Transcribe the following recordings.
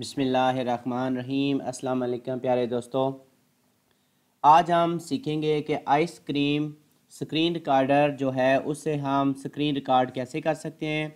अस्सलाम अल्लाम प्यारे दोस्तों आज हम सीखेंगे कि आइसक्रीम स्क्रीन रिकॉर्डर जो है उससे हम स्क्रीन रिकॉर्ड कैसे कर सकते हैं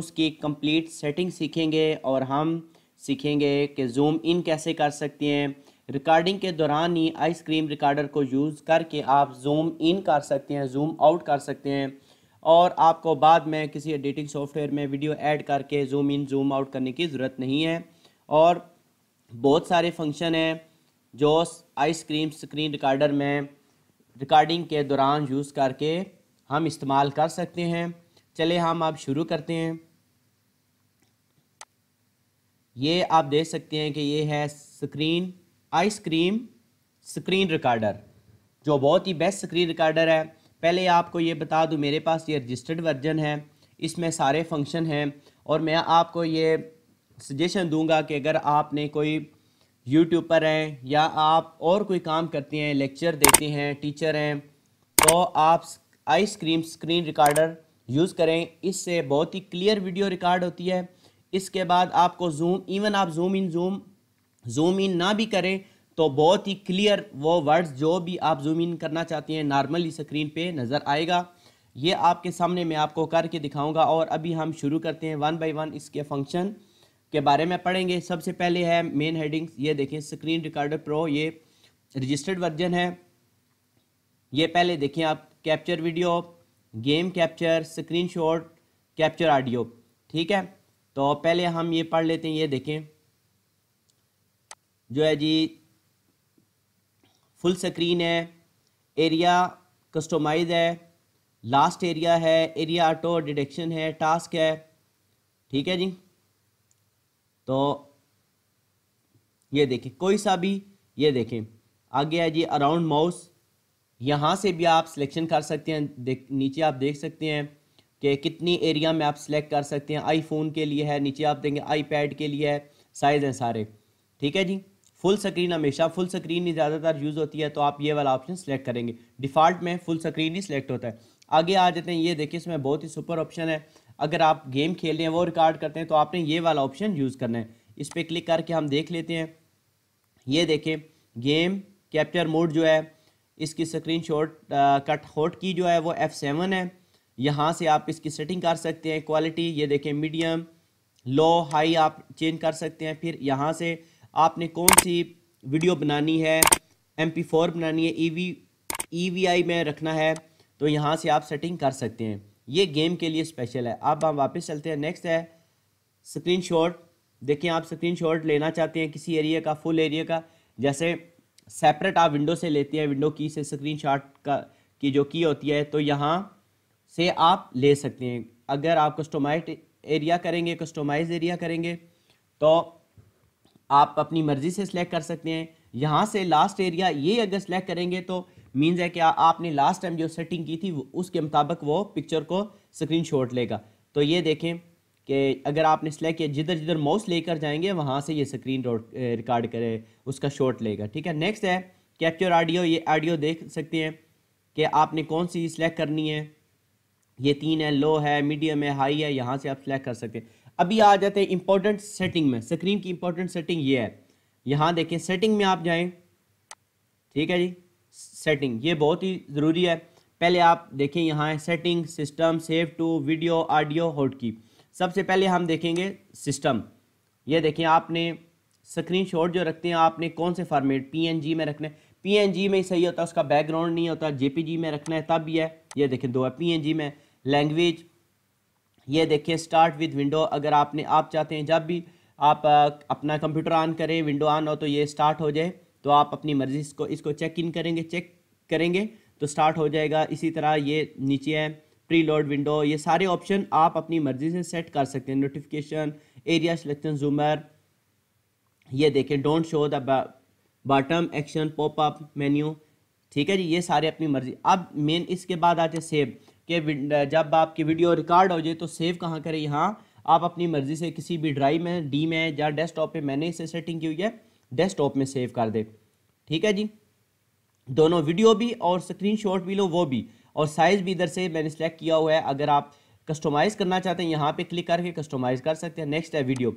उसकी कंप्लीट सेटिंग सीखेंगे और हम सीखेंगे कि जूम इन कैसे कर सकते हैं रिकॉर्डिंग के दौरान ही आइसक्रीम रिकॉर्डर को यूज़ करके आप जूम इन कर सकते हैं जूम आउट कर सकते हैं और आपको बाद में किसी एडिटिंग सॉफ्टवेयर में वीडियो ऐड करके जूम इन जूम आउट करने की ज़रूरत नहीं है और बहुत सारे फंक्शन हैं जो आइसक्रीम स्क्रीन रिकॉर्डर में रिकॉर्डिंग के दौरान यूज़ करके हम इस्तेमाल कर सकते हैं चले हम अब शुरू करते हैं ये आप देख सकते हैं कि ये है स्क्रीन आइसक्रीम स्क्रीन रिकॉर्डर जो बहुत ही बेस्ट स्क्रीन रिकॉर्डर है पहले आपको ये बता दूँ मेरे पास ये रजिस्टर्ड वर्जन है इसमें सारे फंक्शन हैं और मैं आपको ये सजेशन दूंगा कि अगर आपने कोई यूट्यूब पर हैं या आप और कोई काम करती हैं लेक्चर देती हैं टीचर हैं तो आप Icecream screen screen recorder use करें इससे बहुत ही क्लियर वीडियो रिकॉर्ड होती है इसके बाद आपको जूम इवन आप zoom in zoom zoom in ना भी करें तो बहुत ही क्लियर वो वर्ड्स जो भी आप जूम इन करना चाहती हैं नॉर्मली स्क्रीन पे नज़र आएगा ये आपके सामने मैं आपको करके दिखाऊंगा और अभी हम शुरू करते हैं वन बाय वन इसके फंक्शन के बारे में पढ़ेंगे सबसे पहले है मेन हेडिंग्स ये देखें स्क्रीन रिकॉर्डर प्रो ये रजिस्टर्ड वर्जन है ये पहले देखें आप capture video game capture screenshot capture audio ठीक है तो पहले हम ये पढ़ लेते हैं ये देखें जो है जी फुल स्क्रीन है एरिया कस्टोमाइज है लास्ट एरिया है एरिया ऑटो डिटेक्शन है टास्क है ठीक है जी तो ये देखें कोई सा भी ये देखें आगे है जी अराउंड माउस यहाँ से भी आप सिलेक्शन कर सकते हैं नीचे आप देख सकते हैं कि कितनी एरिया में आप सिलेक्ट कर सकते हैं आईफोन के लिए है नीचे आप देंगे आईपैड के लिए है साइज़ हैं सारे ठीक है जी फुल स्क्रीन हमेशा फुल स्क्रीन ही ज़्यादातर यूज़ होती है तो आप ये वाला ऑप्शन सेलेक्ट करेंगे डिफ़ॉल्ट में फुल स्क्रीन ही सिलेक्ट होता है आगे आ जाते हैं ये देखिए इसमें बहुत ही सुपर ऑप्शन है अगर आप गेम खेल रहे हैं वो रिकॉर्ड करते हैं तो आपने ये वाला ऑप्शन यूज़ करना है इस पर क्लिक करके हम देख लेते हैं ये देखें गेम कैप्चर मोड जो है इसकी स्क्रीन शॉट कट होट की जो है वो एफ़ सेवन है यहाँ से आप इसकी सेटिंग कर सकते हैं क्वालिटी ये देखें मीडियम लो हाई आप चेंज कर सकते हैं फिर यहाँ से आपने कौन सी वीडियो बनानी है एम पी फोर बनानी है ई वी ई वी आई में रखना है तो यहाँ से आप सेटिंग कर सकते हैं ये गेम के लिए स्पेशल है अब हम वापस चलते हैं नेक्स्ट है स्क्रीन शॉट देखिए आप स्क्रीन शॉट लेना चाहते हैं किसी एरिया का फुल एरिया का जैसे सेपरेट आप विंडो से लेते हैं विंडो की से स्क्रीन का की जो की होती है तो यहाँ से आप ले सकते हैं अगर आप कस्टोमाइज एरिया करेंगे कस्टोमाइज एरिया करेंगे तो आप अपनी मर्ज़ी से सिलेक्ट कर सकते हैं यहाँ से लास्ट एरिया ये अगर सेलेक्ट करेंगे तो मीन्स है कि आपने लास्ट टाइम जो सेटिंग की थी उसके मुताबिक वो पिक्चर को स्क्रीन शॉट लेगा तो ये देखें कि अगर आपने सेलेक्ट किया जिधर जिधर माउस लेकर जाएंगे वहाँ से ये स्क्रीन रिकॉर्ड करे उसका शॉट लेगा ठीक है नेक्स्ट है कैप्चर ऑडियो ये ऑडियो देख सकते हैं कि आपने कौन सी सिलेक्ट करनी है ये तीन है लो है मीडियम है हाई है यहाँ से आप सिलेक्ट कर सकते हैं अभी आ जाते हैं इंपॉर्टेंट सेटिंग में स्क्रीन की इंपॉर्टेंट सेटिंग ये है यहाँ देखें सेटिंग में आप जाएं ठीक है जी सेटिंग ये बहुत ही ज़रूरी है पहले आप देखें यहाँ setting system save to video audio hot key सबसे पहले हम देखेंगे सिस्टम ये देखें आपने स्क्रीन शॉट जो रखते हैं आपने कौन से फॉर्मेट पीएनजी में रखना है पीएनजी में ही सही होता है उसका बैकग्राउंड नहीं होता जेपीजी में रखना है तब भी है ये देखें दो है पीएनजी में लैंग्वेज ये देखें स्टार्ट विद विंडो अगर आपने आप चाहते हैं जब भी आप अपना कंप्यूटर ऑन करें विंडो ऑन हो तो ये स्टार्ट हो जाए तो आप अपनी मर्ज़ी इसको इसको चेक इन करेंगे चेक करेंगे तो स्टार्ट हो जाएगा इसी तरह ये नीचे है प्री लोड विंडो ये सारे ऑप्शन आप अपनी मर्ज़ी से सेट कर सकते हैं नोटिफिकेशन एरिया सिलेक्शन जूमर ये देखें don't show the bottom action pop up menu ठीक है जी ये सारे अपनी मर्ज़ी अब मेन इसके बाद आते सेव के जब आपकी वीडियो रिकॉर्ड हो जाए तो सेव कहाँ करें यहाँ आप अपनी मर्ज़ी से किसी भी ड्राइव में डी में या डेस्कटॉप पे मैंने इसे सेटिंग की हुई है डेस्कटॉप में सेव कर दे ठीक है जी दोनों वीडियो भी और स्क्रीनशॉट भी लो वो भी और साइज़ भी इधर से मैंने सेलेक्ट किया हुआ है अगर आप कस्टमाइज़ करना चाहते हैं यहाँ पे क्लिक करके कस्टमाइज़ कर सकते हैं नेक्स्ट है वीडियो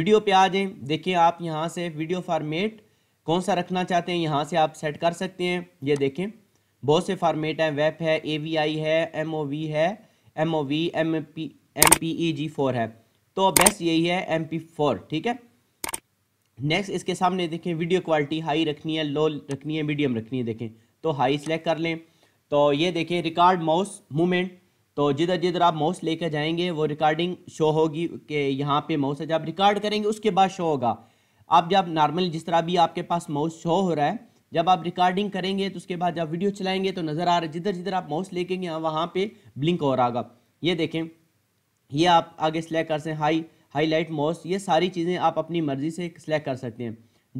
वीडियो पे आ जाए देखिए आप यहाँ से वीडियो फार्मेट कौन सा रखना चाहते हैं यहाँ से आप सेट कर सकते हैं ये देखें बहुत से फार्मेट हैं वेब है ए वी आई है एम ओ वी है M O V M P M P E G four है तो बेस्ट यही है एम पी फोर ठीक है नेक्स्ट इसके सामने देखें वीडियो क्वालिटी हाई रखनी है लो रखनी है मीडियम रखनी है देखें तो हाई सेलेक्ट कर लें तो ये देखें रिकॉर्ड माउस मूवमेंट तो जिधर जिधर आप माउस लेकर जाएंगे वो रिकॉर्डिंग शो होगी कि यहाँ पे माउस है जब रिकॉर्ड करेंगे उसके बाद शो होगा आप जब नॉर्मल जिस तरह भी आपके पास माउस शो हो रहा है जब आप रिकॉर्डिंग करेंगे तो उसके बाद जब वीडियो चलाएंगे तो नज़र आ रहा है जिधर जिधर आप माउस लेकेंगे वहाँ पर ब्लिंक हो रहा होगा ये देखें ये आप आगे सिलेक्ट कर सकें हाई हाईलाइट मोस्ट ये सारी चीज़ें आप अपनी मर्ज़ी से सिलेक्ट कर सकते हैं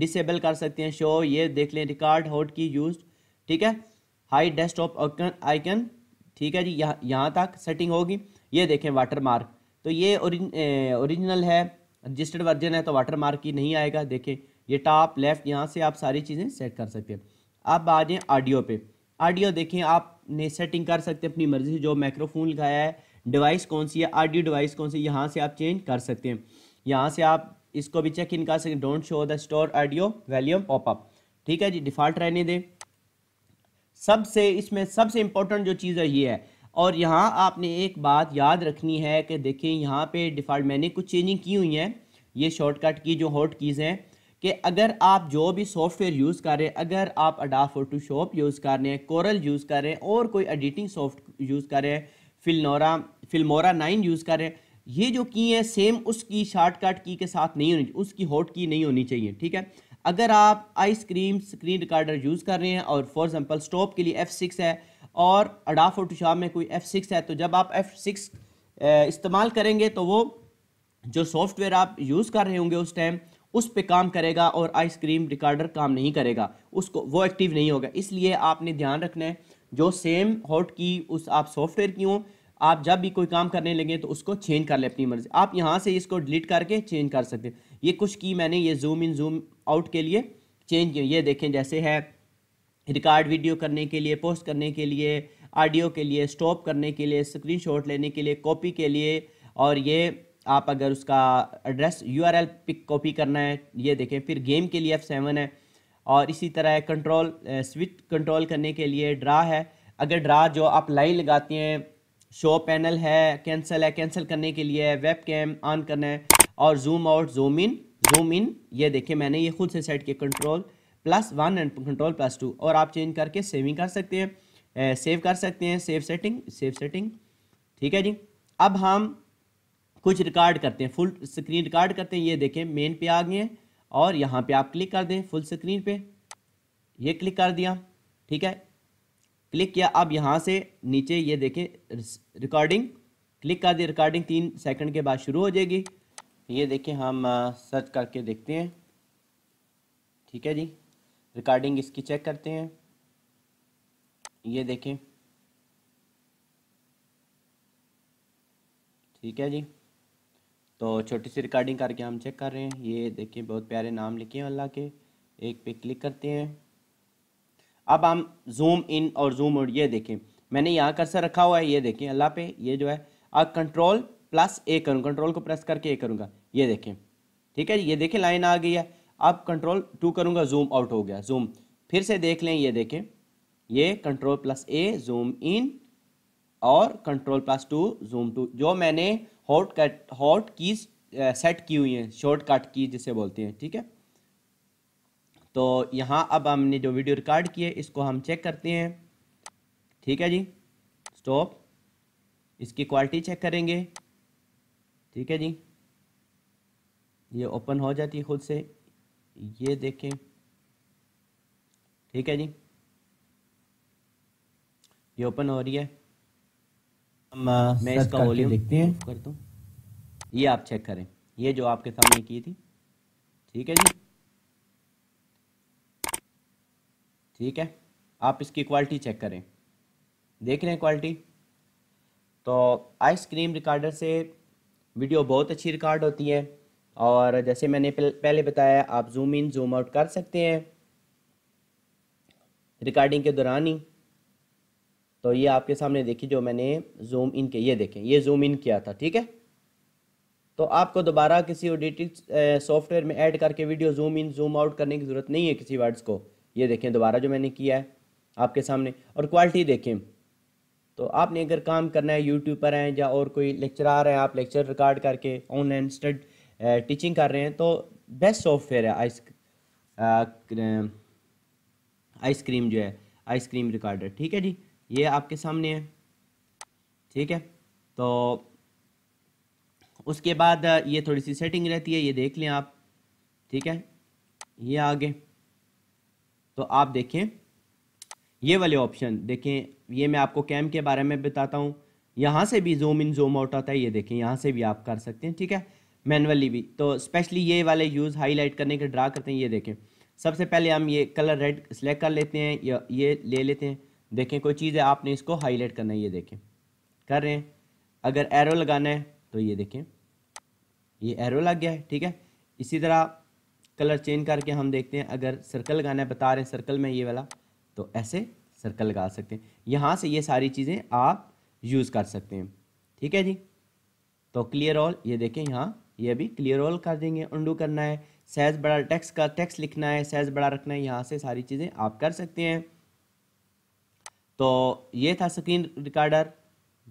डिसेबल कर सकते हैं शो ये देख लें रिकॉर्ड होट की यूज ठीक है हाई डेस्कटॉप आइकन ठीक है जी यहाँ यहाँ तक सेटिंग होगी ये देखें वाटर मार्क तो ये ओरिजिनल है रजिस्टर्ड वर्जन है तो वाटर मार्क ही नहीं आएगा देखें ये टॉप लेफ़्ट यहाँ से आप सारी चीज़ें सेट कर सकते हैं आप आ जाएँ ऑडियो पे ऑडियो देखें आप ने सेटिंग कर सकते हैं अपनी मर्ज़ी से जो माइक्रोफोन लगाया है डिवाइस कौन सी है आडियो डिवाइस कौन सी यहाँ से आप चेंज कर सकते हैं यहाँ से आप इसको भी चेक इन कर सकते हैं don't show the store audio volume popup ठीक है जी डिफ़ॉल्ट रहने दें सबसे इसमें सबसे इंपॉर्टेंट जो चीज़ है ये है और यहाँ आपने एक बात याद रखनी है कि देखें यहाँ पे डिफ़ॉल्ट मैंने कुछ चेंजिंग की हुई हैं ये शॉर्टकट की जो हॉट कीज़ हैं कि अगर आप जो भी सॉफ्टवेयर यूज़ कर रहे हैं अगर आप अडा फोटोशॉप यूज़ कर रहे हैं कोरल यूज़ कर रहे हैं और कोई एडिटिंग सॉफ्ट यूज़ कर रहे हैं फिलनोरा फिल्मोरा नाइन यूज़ कर रहे हैं ये जो की है सेम उसकी शॉर्टकट की के साथ नहीं होनी उसकी हॉट की नहीं होनी चाहिए ठीक है अगर आप आइसक्रीम स्क्रीन रिकॉर्डर यूज़ कर रहे हैं और फॉर एग्जांपल स्टॉप के लिए एफ़ सिक्स है और अडाफो फोटोशॉप में कोई एफ़ सिक्स है तो जब आप एफ़ सिक्स इस्तेमाल करेंगे तो वो जो सॉफ्टवेयर आप यूज़ कर रहे होंगे उस टाइम उस पे काम करेगा और आइसक्रीम रिकॉर्डर काम नहीं करेगा उसको वो एक्टिव नहीं होगा इसलिए आपने ध्यान रखना है जो सेम हॉट की उस आप सॉफ्टवेयर की हो आप जब भी कोई काम करने लगे तो उसको चेंज कर लें अपनी मर्ज़ी आप यहाँ से इसको डिलीट करके चेंज कर सकते ये कुछ की मैंने ये जूम इन जूम आउट के लिए चेंज किए ये देखें जैसे है रिकॉर्ड वीडियो करने के लिए पोस्ट करने के लिए ऑडियो के लिए स्टॉप करने के लिए शॉट लेने के लिए कॉपी के लिए और ये आप अगर उसका address U R L pick copy करना है ये देखें फिर गेम के लिए एफ सेवन है और इसी तरह कंट्रोल स्विच कंट्रोल करने के लिए ड्रा है अगर ड्रा जो आप लाइन लगाती हैं शो पैनल है कैंसिल है कैंसिल करने के लिए वेब कैम ऑन करना है और zoom out zoom in zoom in ये देखिए मैंने ये खुद से सेट किया control plus one and control plus two और आप चेंज करके सेविंग कर सकते हैं सेव कर सकते हैं सेव सेटिंग सेव सेटिंग ठीक है जी अब हम कुछ रिकॉर्ड करते हैं फुल स्क्रीन रिकॉर्ड करते हैं ये देखें मेन पे आ गए हैं और यहाँ पे आप क्लिक कर दें फुल स्क्रीन पे ये क्लिक कर दिया ठीक है क्लिक किया अब यहाँ से नीचे ये देखें रिकॉर्डिंग क्लिक कर दी रिकॉर्डिंग तीन सेकंड के बाद शुरू हो जाएगी ये देखें हम सर्च करके देखते हैं ठीक है जी रिकॉर्डिंग इसकी चेक करते हैं ये देखें ठीक है जी तो छोटी सी रिकॉर्डिंग करके हम चेक कर रहे हैं ये देखिए बहुत प्यारे नाम लिखे हैं अल्लाह के एक पे क्लिक करते हैं अब हम जूम इन और जूम आउट ये देखें मैंने यहाँ कर सर रखा हुआ है ये देखें अल्लाह पे ये जो है अब कंट्रोल प्लस ए करूँ कंट्रोल को प्रेस करके ए करूँगा ये देखें ठीक है ये देखें लाइन आ गई है अब कंट्रोल टू करूँगा जूम आउट हो गया जूम फिर से देख लें ये देखें ये control plus A zoom in और control plus two zoom two जो मैंने hot cut hot keys set की हुई हैं शॉर्ट कट की जिसे बोलते हैं ठीक है तो यहाँ अब हमने जो वीडियो रिकॉर्ड की है इसको हम चेक करते हैं ठीक है जी स्टॉप इसकी क्वालिटी चेक करेंगे ठीक है जी ये ओपन हो जाती है खुद से ये देखें ठीक है जी ये ओपन हो रही है हम मैं इसका वॉल्यूम देखते हैं कर हूँ ये आप चेक करें ये जो आपके सामने की थी ठीक है जी ठीक है आप इसकी क्वालिटी चेक करें देख रहे हैं क्वालिटी तो आइसक्रीम रिकॉर्डर से वीडियो बहुत अच्छी रिकॉर्ड होती है और जैसे मैंने पहले बताया आप जूम इन जूम आउट कर सकते हैं रिकॉर्डिंग के दौरान ही तो ये आपके सामने देखिए जो मैंने जूम इन किया ये देखें ये जूम इन किया था ठीक है तो आपको दोबारा किसी ऑडिटिंग सॉफ्टवेयर में ऐड करके video zoom in zoom out करने की ज़रूरत नहीं है किसी वर्ड्स को ये देखें दोबारा जो मैंने किया है आपके सामने और क्वालिटी देखें तो आपने अगर काम करना है यूट्यूब पर हैं या और कोई लेक्चरार हैं आप लेक्चर रिकॉर्ड करके ऑनलाइन स्टड टीचिंग कर रहे हैं तो बेस्ट सॉफ्टवेयर है आइस आइसक्रीम जो है आइसक्रीम रिकॉर्डर ठीक है जी ये आपके सामने है ठीक है तो उसके बाद ये थोड़ी सी सेटिंग रहती है ये देख लें आप ठीक है ये आगे तो आप देखें ये वाले ऑप्शन देखें ये मैं आपको कैम के बारे में बताता हूँ यहाँ से भी जूम इन जूम आउट आता है ये देखें यहाँ से भी आप कर सकते हैं ठीक है मैनुअली भी तो स्पेशली ये वाले यूज़ हाईलाइट करने के ड्रा करते हैं ये देखें सबसे पहले हम ये कलर रेड सेलेक्ट कर लेते हैं या ये ले लेते हैं देखें कोई चीज़ है आपने इसको हाईलाइट करना है ये देखें कर रहे हैं अगर एरो लगाना है तो ये देखें ये एरो लग गया है ठीक है इसी तरह कलर चेंज करके हम देखते हैं अगर सर्कल लगाना है बता रहे हैं सर्कल में ये वाला तो ऐसे सर्कल लगा सकते हैं यहाँ से ये सारी चीज़ें आप यूज़ कर सकते हैं ठीक है जी तो क्लियर ऑल ये देखें यहाँ ये अभी क्लियर ऑल कर देंगे उंडू करना है साइज़ बड़ा टेक्स्ट का टेक्स्ट लिखना है साइज़ बड़ा रखना है यहाँ से सारी चीज़ें आप कर सकते हैं तो ये था स्क्रीन रिकॉर्डर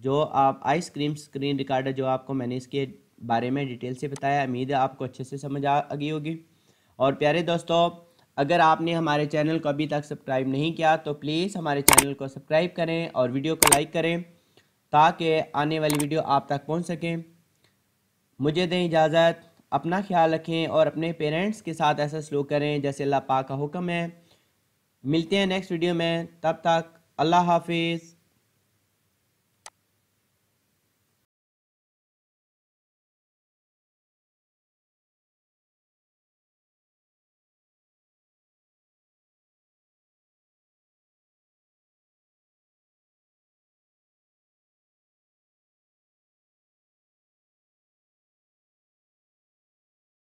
जो आप आइसक्रीम स्क्रीन रिकॉर्डर जो आपको मैंने इसके बारे में डिटेल से बताया उम्मीद है आपको अच्छे से समझ आ गई होगी और प्यारे दोस्तों अगर आपने हमारे चैनल को अभी तक सब्सक्राइब नहीं किया तो प्लीज़ हमारे चैनल को सब्सक्राइब करें और वीडियो को लाइक करें ताकि आने वाली वीडियो आप तक पहुंच सकें मुझे दें इजाज़त अपना ख्याल रखें और अपने पेरेंट्स के साथ ऐसा सलूक करें जैसे अल्लाह पाक का हुक्म है मिलते हैं नेक्स्ट वीडियो में तब तक अल्लाह हाफिज़